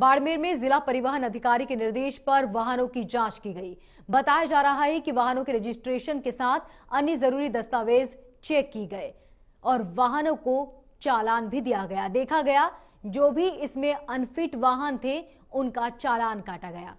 बाड़मेर में जिला परिवहन अधिकारी के निर्देश पर वाहनों की जांच की गई बताया जा रहा है कि वाहनों के रजिस्ट्रेशन के साथ अन्य जरूरी दस्तावेज चेक की गए और वाहनों को चालान भी दिया गया देखा गया जो भी इसमें अनफिट वाहन थे उनका चालान काटा गया